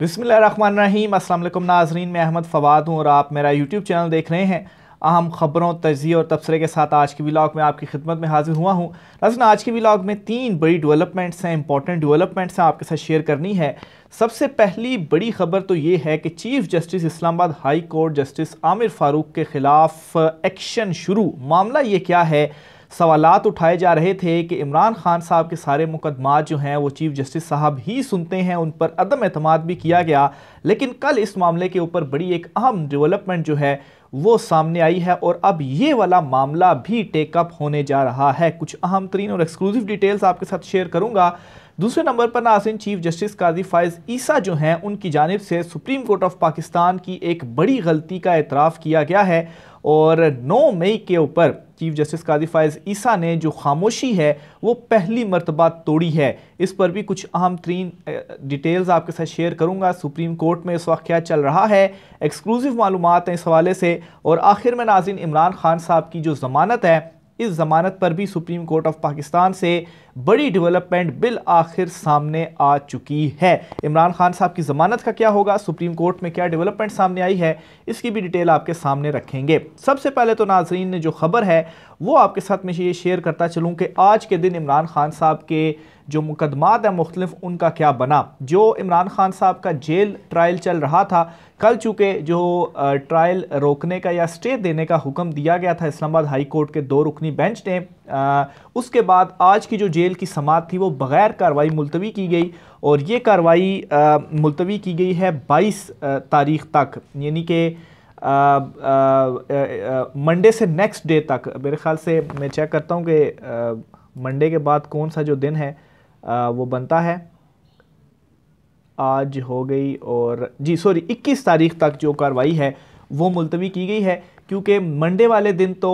बिसमीम असल नाजरीन मैं अहमद फ़वाद हूँ और आप मेरा यूट्यूब चैनल देख रहे हैं अहम ख़बरों तजी और तबसरे के साथ आज के ब्लाग में आपकी खिदमत में हाजिर हुआ हूँ नाजन आज के ब्लाग में तीन बड़ी डेवलपमेंट्स हैं इंपॉर्टेंट डेवलपमेंट्स हैं आपके साथ शेयर करनी है सबसे पहली बड़ी खबर तो ये है कि chief justice Islamabad high court justice Aamir Farooq के ख़िलाफ़ एक्शन शुरू मामला ये क्या है सवालत उठाए जा रहे थे कि इमरान खान साहब के सारे मुकदमा जो हैं वो चीफ जस्टिस साहब ही सुनते हैं उन पर अदम अहतमाद भी किया गया लेकिन कल इस मामले के ऊपर बड़ी एक अहम डेवलपमेंट जो है वो सामने आई है और अब ये वाला मामला भी टेकअप होने जा रहा है कुछ अहम तरीन और एक्सक्लूसिव डिटेल्स आपके साथ शेयर करूँगा दूसरे नंबर पर नासिन चीफ जस्टिस काजी फायज़ ईसा जो हैं उनकी जानब से सुप्रीम कोर्ट ऑफ पाकिस्तान की एक बड़ी गलती का एतराफ़ किया गया है और 9 मई के ऊपर चीफ जस्टिस काजी फायज़ ईसा ने जो खामोशी है वो पहली मरतबा तोड़ी है इस पर भी कुछ अहम तरीन डिटेल्स आपके साथ शेयर करूंगा सुप्रीम कोर्ट में इस वक्त क्या चल रहा है एक्सक्लूसिव मालूम हैं इस हवाले से और आखिर में नाजिन इमरान खान साहब की जो ज़मानत है इस ज़मानत पर भी सुप्रीम कोर्ट ऑफ पाकिस्तान से बड़ी डेवलपमेंट बिल आखिर सामने आ चुकी है इमरान खान साहब की ज़मानत का क्या होगा सुप्रीम कोर्ट में क्या डेवलपमेंट सामने आई है इसकी भी डिटेल आपके सामने रखेंगे सबसे पहले तो नाजरीन ने जो खबर है वो आपके साथ में ये शेयर करता चलूँ कि आज के दिन इमरान खान साहब के जो मुकदमात हैं मुख्तलिफ उनका क्या बना जो इमरान खान साहब का जेल ट्रायल चल रहा था कल चूँकि जो ट्रायल रोकने का या स्टे देने का हुक्म दिया गया था इस्लामाबाद हाई कोर्ट के दो रुकनी बेंच ने आ, उसके बाद आज की जो जेल की समात थी वो बग़ैर कार्रवाई मुलतवी की गई और ये कार्रवाई मुलतवी की गई है बाईस तारीख तक यानी कि मंडे से नेक्स्ट डे तक मेरे ख्याल से मैं चेक करता हूँ कि मंडे के बाद कौन सा जो दिन है वो बनता है आज हो गई और जी सॉरी 21 तारीख तक जो कार्रवाई है वो मुलतवी की गई है क्योंकि मंडे वाले दिन तो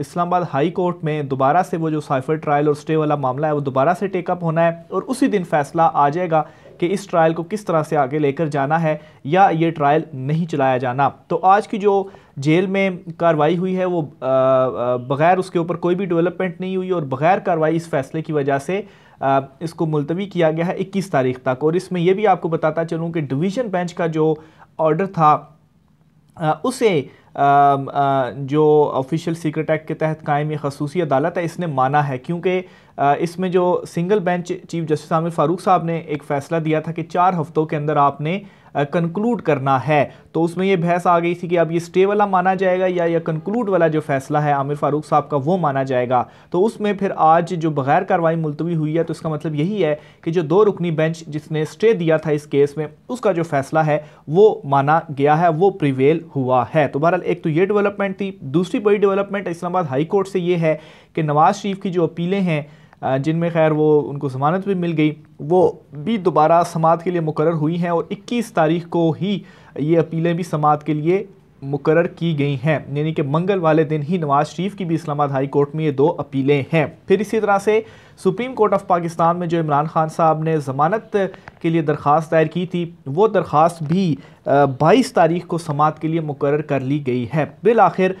इस्लामाबाद हाई कोर्ट में दोबारा से वो जो साइफर ट्रायल और स्टे वाला मामला है वो दोबारा से टेकअप होना है और उसी दिन फैसला आ जाएगा कि इस ट्रायल को किस तरह से आगे लेकर जाना है या ये ट्रायल नहीं चलाया जाना तो आज की जो जेल में कार्रवाई हुई है वो बग़ैर उसके ऊपर कोई भी डेवलपमेंट नहीं हुई और बग़ैर कार्रवाई इस फैसले की वजह से इसको मुलतवी किया गया है 21 तारीख तक और इसमें यह भी आपको बताता चलूँ कि डिवीज़न बेंच का जो ऑर्डर था उसे जो ऑफिशियल सीक्रेट एक्ट के तहत कायम यह खसूसी अदालत है इसने माना है क्योंकि इसमें जो single bench chief justice Aamir Farooq साहब ने एक फ़ैसला दिया था कि चार हफ्तों के अंदर आपने कंक्लूड करना है तो उसमें ये बहस आ गई थी कि अब ये स्टे वाला माना जाएगा या ये कंक्लूड वाला जो फैसला है आमिर फारूक साहब का वो माना जाएगा तो उसमें फिर आज जो बगैर कार्रवाई मुलतवी हुई है तो इसका मतलब यही है कि जो दो रुकनी बेंच जिसने स्टे दिया था इस केस में उसका जो फैसला है वो माना गया है वो प्रिवेल हुआ है तो बहरहाल एक तो ये डेवलपमेंट थी दूसरी बड़ी डेवलपमेंट इस्लामाबाद हाई कोर्ट से ये है कि नवाज़ शरीफ की जो अपीलें हैं जिनमें खैर वो उनको जमानत भी मिल गई वो भी दोबारा समात के लिए मुकर हुई हैं और 21 तारीख को ही ये अपीलें भी समात के लिए मुकर की गई हैं यानी कि मंगल वाले दिन ही नवाज शरीफ की भी इस्लामाबाद हाई कोर्ट में ये दो अपीलें हैं फिर इसी तरह से सुप्रीम कोर्ट ऑफ पाकिस्तान में जो इमरान खान साहब ने ज़मानत के लिए दरख्वास्त दायर की थी वो दरख्वास्त भी बाईस तारीख को समात के लिए मुकर कर ली गई है बिल आखिर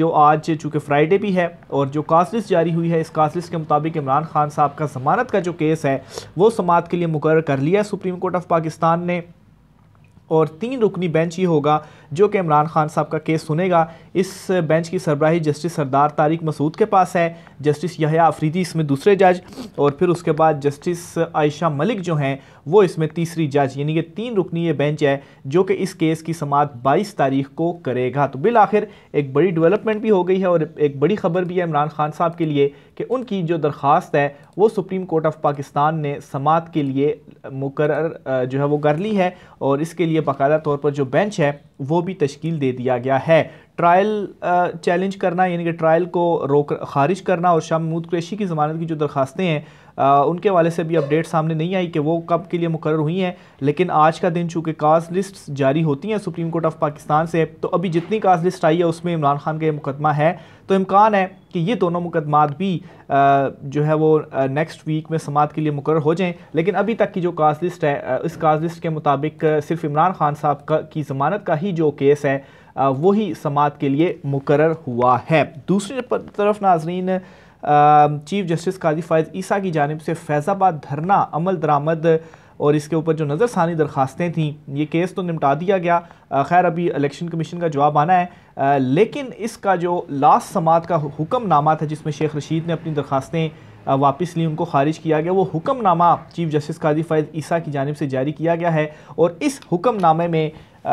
जो आज चूँकि फ्राइडे भी है और जो कासलिस जारी हुई है इस कासलिस के मुताबिक इमरान खान साहब का ज़मानत का जो केस है वो समात के लिए मुकर कर लिया सुप्रीम कोर्ट ऑफ पाकिस्तान ने और तीन रुकनी बेंच ही होगा जो कि इमरान खान साहब का केस सुनेगा इस बेंच की सरबराही जस्टिस सरदार तारिक मसूद के पास है जस्टिस यहया अफरीदी इसमें दूसरे जज और फिर उसके बाद जस्टिस आयशा मलिक जो हैं वो इसमें तीसरी जज यानी कि तीन रुकनी ये बेंच है जो कि इस केस की समात बाईस तारीख को करेगा तो बिल आखिर एक बड़ी डेवलपमेंट भी हो गई है और एक बड़ी खबर भी है इमरान खान साहब के लिए कि उनकी जो दरख्वास्त है वो सुप्रीम कोर्ट ऑफ पाकिस्तान ने समात के लिए मुकर जो है वो कर ली है और इसके लिए बाकायदा तौर पर जो बेंच है वो भी तश्कील दे दिया गया है ट्रायल चैलेंज करना यानी कि ट्रायल को रोक खारिज करना और शाह महमूद कुरैशी की जमानत की जो दरखास्तें हैं उनके वाले से भी अपडेट सामने नहीं आई कि वो कब के लिए मुकर हुई हैं लेकिन आज का दिन चूँकि कास्ट लिस्ट जारी होती हैं सुप्रीम कोर्ट ऑफ पाकिस्तान से तो अभी जितनी कास्ट लिस्ट आई है उसमें इमरान खान का ये मुकदमा है तो इम्कान है कि ये दोनों मुकदमात भी जो है वो नेक्स्ट वीक में समात के लिए मुकर हो जाएं लेकिन अभी तक की जो कास्ट लिस्ट है इस कास्ट लिस्ट के मुताबिक सिर्फ इमरान खान साहब का की ज़मानत का ही जो केस है वही समात के लिए मुकर हुआ है दूसरी तरफ नाजरीन चीफ जस्टिस काजी फायज ईसा की जानब से फैज़ाबाद धरना अमल दरामद और इसके ऊपर जो नज़रसानी दरखास्तें थीं ये केस तो निपटा दिया गया खैर अभी इलेक्शन कमीशन का जवाब आना है आ, लेकिन इसका जो लास्ट समात का हुक्मनामा था जिसमें शेख रशीद ने अपनी दरखास्तें वापस ली उनको खारिज किया गया वो हुक्मनामा चीफ जस्टिस काजी फैज़ ईसा की जानब से जारी किया गया है और इस हुक्मनामे में आ,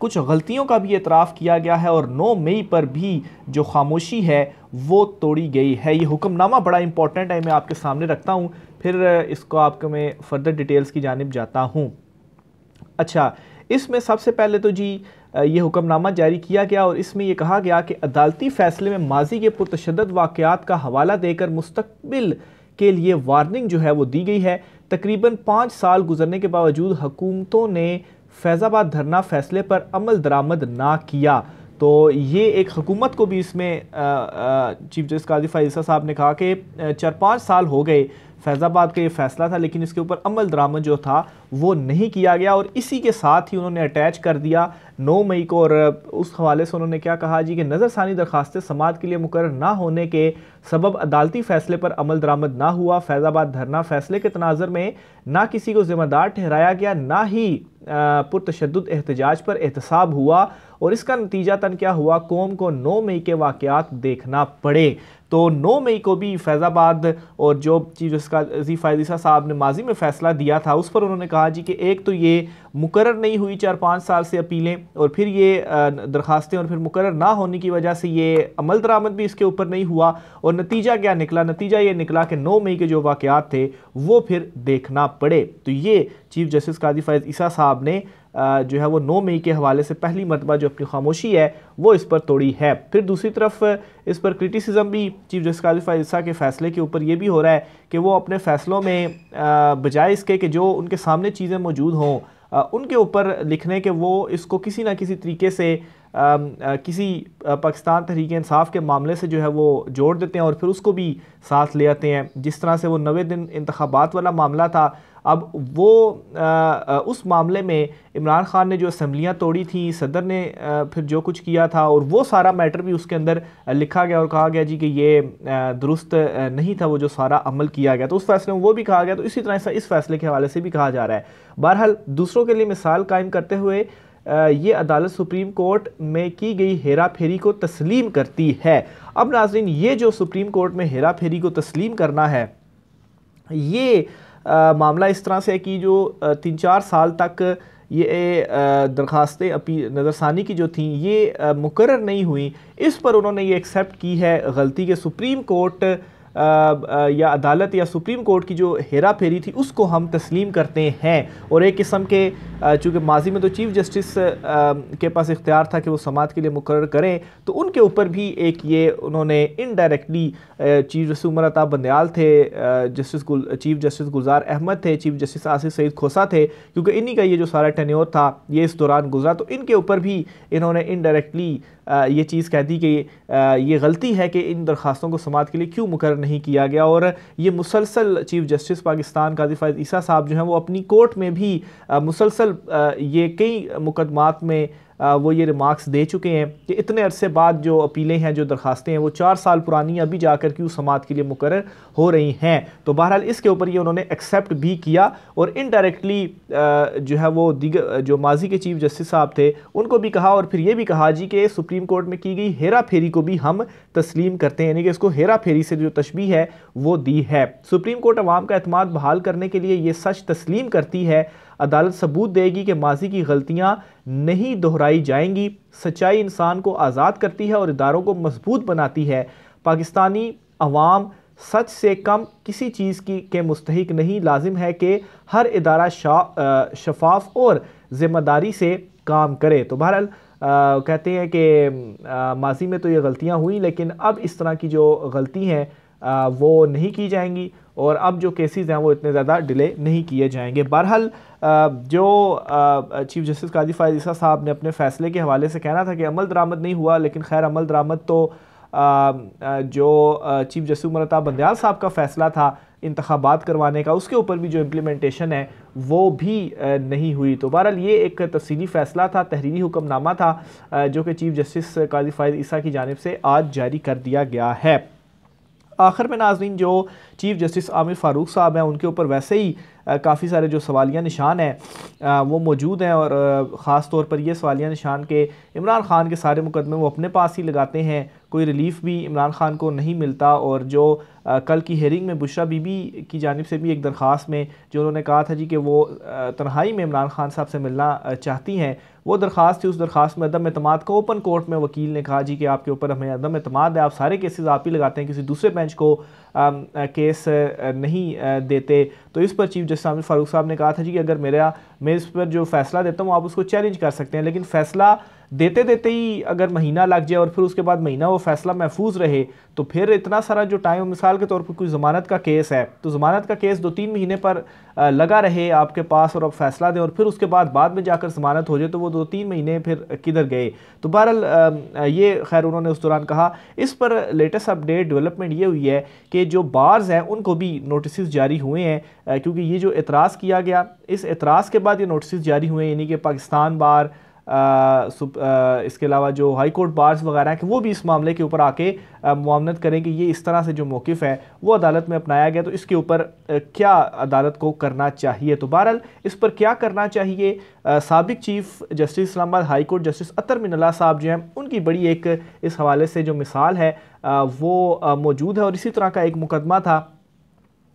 कुछ गलतियों का भी एतराफ़ किया गया है और 9 मई पर भी जो खामोशी है वो तोड़ी गई है ये हुक्मनामा बड़ा इंपॉर्टेंट है मैं आपके सामने रखता हूँ फिर इसको आपको मैं फ़र्दर डिटेल्स की जानब जाता हूँ अच्छा इसमें सबसे पहले तो जी ये हुक्मनामा जारी किया गया और इसमें यह कहा गया कि अदालती फैसले में माजी के पुरतशद वाक़ात का हवाला देकर मुस्तबिल के लिए वार्निंग जो है वो दी गई है तकरीबन पाँच साल गुजरने के बावजूद हुकूमतों ने फैज़ाबाद धरना फैसले पर अमल दरामद ना किया तो ये एक हकूमत को भी इसमें चीफ जस्टिस काजी साहब ने कहा कि चार पाँच साल हो गए फैज़ाबाद का ये फैसला था लेकिन इसके ऊपर अमल दरामद जो था वो नहीं किया गया और इसी के साथ ही उन्होंने अटैच कर दिया नौ मई को और उस हवाले से उन्होंने क्या कहा जी कि नज़रसानी दरखास्तें समाज के लिए मुकर ना होने के सबब अदालती फ़ैसले पर अमल दरामद ना हुआ फैज़ाबाद धरना फ़ैसले के तनाजर में ना किसी को ज़िम्मेदार ठहराया गया ना ही पुरतशद एहतजाज पर एहतसाब हुआ और इसका नतीजा तन क्या हुआ कौम को नौ मई के वाक़ देखना पड़े तो 9 मई को भी फैज़ाबाद और जो चीफ जस्टिस जी फायदीसा साहब ने माजी में फ़ैसला दिया था उस पर उन्होंने कहा जी कि एक तो ये मुकर नहीं हुई चार पाँच साल से अपीलें और फिर ये दरखास्तें और फिर मुकर ना होने की वजह से ये अमल दरामद भी इसके ऊपर नहीं हुआ और नतीजा क्या निकला नतीजा ये निकला कि नौ मई के जो वाक़ थे वो फिर देखना पड़े तो ये चीफ जस्टिस काजी फैज़ ईसा साहब ने जो है वो नौ मई के हवाले से पहली मरतबा जो अपनी खामोशी है वो इस पर तोड़ी है फिर दूसरी तरफ इस पर क्रिटिसिज्म भी चीफ जस्टिस काजिफ अजसा के फैसले के ऊपर ये भी हो रहा है कि वो अपने फ़ैसलों में बजाय इसके कि जो उनके सामने चीज़ें मौजूद हों उनके ऊपर लिखने के वो इसको किसी ना किसी तरीके से किसी पाकिस्तान तहरीक इंसाफ के मामले से जो है वो जोड़ देते हैं और फिर उसको भी साथ ले आते हैं जिस तरह से वो नवे दिन इंतबात वाला मामला था अब वो आ, उस मामले में इमरान खान ने जो असम्बलियाँ तोड़ी थी सदर ने आ, फिर जो कुछ किया था और वो सारा मैटर भी उसके अंदर लिखा गया और कहा गया जी कि ये दुरुस्त नहीं था वो जो सारा अमल किया गया तो उस फैसले में वो भी कहा गया तो इसी तरह से इस फैसले के हवाले से भी कहा जा रहा है बहरहाल दूसरों के लिए मिसाल कायम करते हुए ये अदालत सुप्रीम कोर्ट में की गई हेरा फेरी को तस्लीम करती है अब नाजरीन ये जो सुप्रीम कोर्ट में हेरा फेरी को तस्लीम करना है ये आ, मामला इस तरह से है कि जो तीन चार साल तक ये दरख्वास्तें अपी नज़रसानी की जो थी ये मुकर नहीं हुई इस पर उन्होंने ये एक्सेप्ट की है गलती के सुप्रीम कोर्ट या अदालत या सुप्रीम कोर्ट की जो हेरा फेरी थी उसको हम तस्लीम करते हैं और एक किस्म के चूँकि माजी में तो चीफ जस्टिस के पास इख्तियार था कि वो समात के लिए मुकर करें तो उनके ऊपर भी एक ये उन्होंने indirectly chief justice Umar Ata Bandial थे justice chief justice Gulzar Ahmed थे चीफ जस्टिस आसिफ सईद खोसा थे क्योंकि इन्हीं का ये जो सारा टेन्योर था ये इस दौरान गुजरा तो इनके ऊपर भी इन्होंने इनडायरेक्टली ये चीज़ कह दी कि ये गलती है कि इन दरख्वास्तों को समात के लिए क्यों मुकर नहीं किया गया और ये मुसलसल चीफ जस्टिस पाकिस्तान काजी फैज़ ईसा साहब जो हैं वो अपनी कोर्ट में भी मुसलसल दरअसल ये कई मुकदमात में वो ये रिमार्क्स दे चुके हैं कि इतने अरसे बाद जो अपीलें हैं जो दरखास्तें हैं वो चार साल पुरानी अभी जाकर के उस समात के लिए मुकर हो रही हैं तो बहरहाल इसके ऊपर ये उन्होंने एक्सेप्ट भी किया और इनडायरेक्टली जो है वो दीगर जो माजी के चीफ जस्टिस साहब थे उनको भी कहा और फिर ये भी कहा जी कि सुप्रीम कोर्ट में की गई हेरा फेरी को भी हम तस्लीम करते हैं यानी कि इसको हेरा फेरी से जो तशबी है वो दी है सुप्रीम कोर्ट अवाम का अतमाद बहाल करने के लिए ये सच तस्लीम करती है अदालत सबूत देगी कि माजी की गलतियाँ नहीं दोहराई उठाई जाएंगी सच्चाई इंसान को आज़ाद करती है और इदारों को मजबूत बनाती है पाकिस्तानी अवाम सच से कम किसी चीज़ की के मुस्तक नहीं लाजिम है कि हर इदारा शफाफ और ज़िम्मेदारी से काम करे तो बहरहाल कहते हैं कि माजी में तो ये गलतियाँ हुई लेकिन अब इस तरह की जो गलती हैं वो नहीं की जाएंगी और अब जो केसेस हैं वो इतने ज़्यादा डिले नहीं किए जाएंगे बहरहाल जो चीफ जस्टिस काजी फायद ईसा साहब ने अपने फैसले के हवाले से कहना था कि अमल दरामद नहीं हुआ लेकिन खैर अमल दरामद तो जो चीफ जस्टिस उमरता बंदयाल साहब का फैसला था इंतबात करवाने का उसके ऊपर भी जो इम्प्लीमेंटेशन है वो भी नहीं हुई तो बहरहाल ये एक तफसीली फ़ैसला था तहरीरी हुक्मनामा था जो कि चीफ जस्टिस काजी फायद ईसा की जानब से आज जारी कर दिया गया है आखिर में नाजरीन जो चीफ़ जस्टिस आमिर फ़ारूक साहब हैं उनके ऊपर वैसे ही काफ़ी सारे जो सवालिया निशान हैं वो मौजूद हैं और ख़ास तौर पर ये सवालिया निशान के इमरान खान के सारे मुकदमे वो अपने पास ही लगाते हैं कोई रिलीफ भी इमरान खान को नहीं मिलता और जो आ, कल की हेयरिंग में बुशरा बीबी की जानब से भी एक दरख्वास में जो उन्होंने कहा था जी कि वो तनहाई में इमरान खान साहब से मिलना चाहती हैं वो दरख्वास्त थी उस दरख्वास में अदम अतमाद को ओपन कोर्ट में वकील ने कहा जी कि आपके ऊपर हमें अदम अतमाद है आप सारे केसेस आप ही लगाते हैं किसी दूसरे बेंच को आ, केस नहीं देते तो इस पर चीफ जस्टिस आमिर फारूक साहब ने कहा था जी कि अगर मेरा मैं इस पर जो फैसला देता हूँ आप उसको चैलेंज कर सकते हैं लेकिन फैसला देते देते ही अगर महीना लग जाए और फिर उसके बाद महीना वो फैसला महफूज रहे तो फिर इतना सारा जो टाइम मिसाल के तौर पर कोई ज़मानत का केस है तो ज़मानत का केस दो तीन महीने पर लगा रहे आपके पास और आप फैसला दें और फिर उसके बाद बाद में जाकर ज़मानत हो जाए तो वो दो तीन महीने फिर किधर गए तो बहरहाल ये खैर उन्होंने उस दौरान कहा इस पर लेटेस्ट अपडेट डेवलपमेंट ये हुई है कि जो बार्स हैं उनको भी नोटिस जारी हुए हैं क्योंकि ये जो एतराज़ किया गया इस एतराज़ के बाद ये नोटिस जारी हुए यानी कि पाकिस्तान बार इसके अलावा जो हाई कोर्ट बार्स वगैरह हैं कि वो भी इस मामले के ऊपर आके मामनत करें कि ये इस तरह से जो मौक़ है वो अदालत में अपनाया गया तो इसके ऊपर क्या अदालत को करना चाहिए तो बहरहाल इस पर क्या करना चाहिए सबक chief justice Islamabad high court justice Athar Minallah साहब जो हैं उनकी बड़ी एक इस हवाले से जो मिसाल है वो मौजूद है और इसी तरह का एक मुकदमा था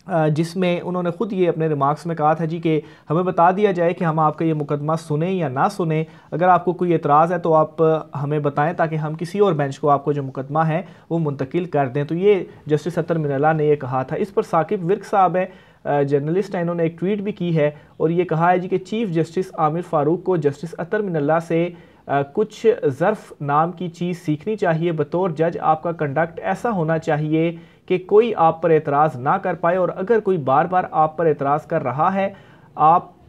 जिसमें उन्होंने ख़ुद ये अपने रिमार्क्स में कहा था जी कि हमें बता दिया जाए कि हम आपका ये मुकदमा सुने या ना सुने अगर आपको कोई एतराज़ है तो आप हमें बताएं ताकि हम किसी और बेंच को आपको जो मुकदमा है वो मुंतकिल कर दें तो ये जस्टिस सत्तर मिनला ने यह कहा था इस पर साकिब विर्क साहब हैं जर्नलिस्ट हैं इन्होंने एक ट्वीट भी की है और ये कहा है जी कि चीफ़ जस्टिस आमिर फ़ारूक को जस्टिस अतर मिनल्ला से आ, कुछ ज़र्फ़ नाम की चीज़ सीखनी चाहिए बतौर जज आपका कंडक्ट ऐसा होना चाहिए कि कोई आप पर एतराज़ ना कर पाए और अगर कोई बार बार आप पर एतराज़ कर रहा है आप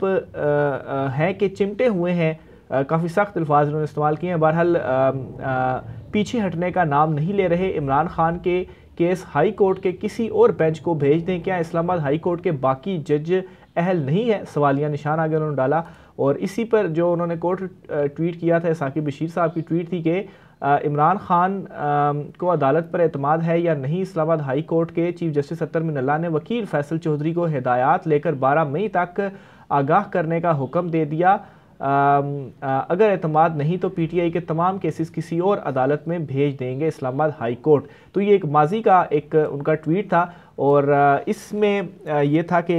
हैं कि चिमटे हुए हैं काफ़ी सख्त अल्फाज उन्होंने इस्तेमाल किए हैं बहरहाल पीछे हटने का नाम नहीं ले रहे इमरान खान के केस हाई कोर्ट के किसी और बेंच को भेज दें क्या इस्लामाबाद हाई कोर्ट के बाकी जज अहल नहीं है सवालिया निशान आगे उन्होंने डाला और इसी पर जो उन्होंने कोर्ट ट्वीट किया था साकिब बशीर साहब की ट्वीट थी कि इमरान खान को अदालत पर अतमाद है या नहीं इस्लामाबाद हाई कोर्ट के चीफ जस्टिस सत्तर मिनल्ला ने वकील फैसल चौधरी को हिदायत लेकर 12 मई तक आगाह करने का हुक्म दे दिया अगर अतमाद नहीं तो पीटीआई के तमाम केसेस किसी और अदालत में भेज देंगे इस्लामाबाद हाई कोर्ट तो ये एक माजी का एक उनका ट्वीट था और इसमें ये था कि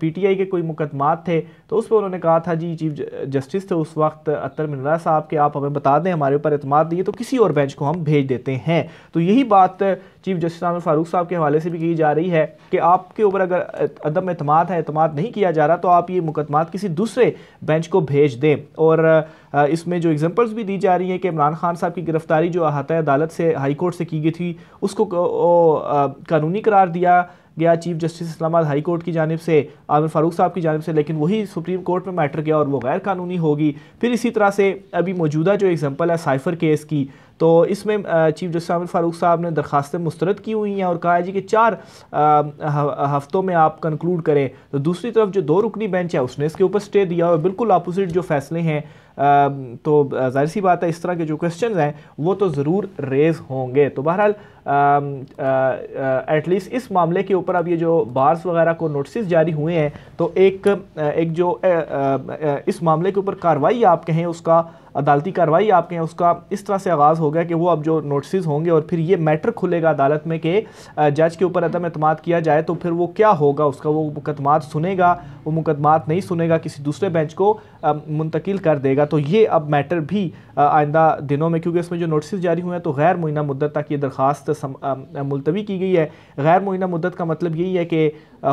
पीटीआई के कोई मुकदमात थे तो उस पर उन्होंने कहा था जी चीफ जस्टिस थे उस वक्त अतर मिनरा साहब के आप हमें बता दें हमारे ऊपर अतमाद दिए तो किसी और बेंच को हम भेज देते हैं तो यही बात चीफ जस्टिस आमिर फारूक साहब के हवाले से भी की जा रही है कि आपके ऊपर अगर अदम अतमाद है अतमाद नहीं किया जा रहा तो आप ये मुकदमात किसी दूसरे बेंच को भेज दें और इसमें जो एग्जाम्पल्स भी दी जा रही है कि इमरान खान साहब की गिरफ्तारी जो अहाता अदालत से हाईकोर्ट से की गई थी थी उसको कानूनी करार दिया गया chief justice Islamabad high court की जानब से आमिर फारूक साहब की जानब से लेकिन वही सुप्रीम कोर्ट में मैटर गया और वो गैर कानूनी होगी फिर इसी तरह से अभी मौजूदा जो एग्ज़ाम्पल है साइफर केस की तो इसमें चीफ जस्टिस आमिर फारूक साहब ने दरखास्तें मुस्तरद की हुई हैं और कहा है जी कि चार हफ्तों में आप कंक्लूड करें तो दूसरी तरफ जो दो रुकनी बेंच है उसने इसके ऊपर स्टे दिया और बिल्कुल अपोजिट जो फैसले हैं तो जाहिर सी बात है इस तरह के जो क्वेश्चन हैं वो तो ज़रूर रेज़ होंगे तो बहरहाल एटलीस्ट इस मामले के ऊपर अब ये जो बार्स वगैरह को नोटिस जारी हुए हैं तो एक एक जो इस मामले के ऊपर कार्रवाई आप कहें उसका अदालती कार्रवाई आप कहें उसका इस तरह से आगाज़ हो गया कि वो अब जो नोटिस होंगे और फिर ये मैटर खुलेगा अदालत में कि जज के ऊपर अदम अतमाद किया जाए तो फिर वो क्या होगा उसका वो मुकदमात सुनेगा वो मुकदमात नहीं सुनेगा किसी दूसरे बेंच को मुंतकिल कर देगा तो ये अब मैटर भी आइंदा दिनों में क्योंकि इसमें जो नोटिस जारी हुए हैं तो गैर मुइना मुद्दत तक ये दरख्वास्त मुद्दत मुलतवी की गई है गैर मुहिना मुद्दत का मतलब यही है कि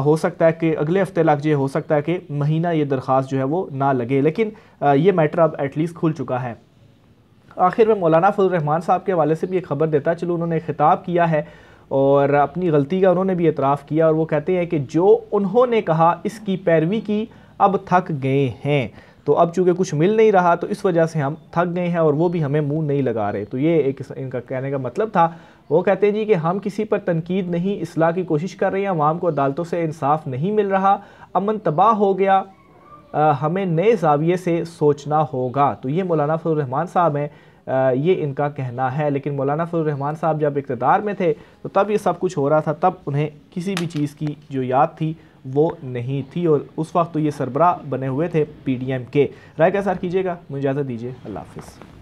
हो सकता है कि अगले हफ्ते लाख ये हो सकता है कि महीना ये दरख्वास्त जो है वो ना लगे लेकिन ये मैटर अब एटलीस्ट खुल चुका है आखिर में मौलाना फजलरहमान साहब के हवाले से भी एक खबर देता चलो उन्होंने खिताब किया है और अपनी गलती का उन्होंने भी एतराफ़ किया और वो कहते हैं कि जो उन्होंने कहा इसकी पैरवी की अब थक गए हैं तो अब चूँकि कुछ मिल नहीं रहा तो इस वजह से हम थक गए हैं और वो भी हमें मुंह नहीं लगा रहे तो ये एक इनका कहने का मतलब था वो कहते हैं जी कि हम किसी पर तनकीद नहीं असलाह की कोशिश कर रहे हैं आवाम को अदालतों से इंसाफ नहीं मिल रहा अमन तबाह हो गया आ, हमें नए जाविये से सोचना होगा तो ये मौलाना फजलरहमान साहब हैं आ, ये इनका कहना है लेकिन मौलाना फजलरहमान साहब जब इकतदार में थे तो तब ये सब कुछ हो रहा था तब उन्हें किसी भी चीज़ की जो याद थी वो नहीं थी और उस वक्त तो ये सरबरा बने हुए थे पी के राय का सार कीजिएगा मुझे इजाज़त दीजिए अल्लाह हाफिज़